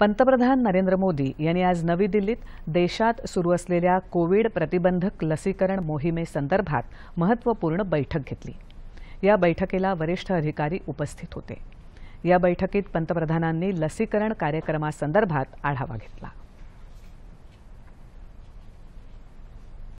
पंतप्रधान नरेंद्र मोदी यांनी आज नवी दिल्लीत देशात सुरू असलेल्या कोविड प्रतिबंधक लसीकरण मोहिमेसंदर्भात महत्त्वपूर्ण बैठक घेतली या बैठकीला वरिष्ठ अधिकारी उपस्थित होते या बैठकीत पंतप्रधानांनी लसीकरण कार्यक्रमासंदर्भात आढावा घेतला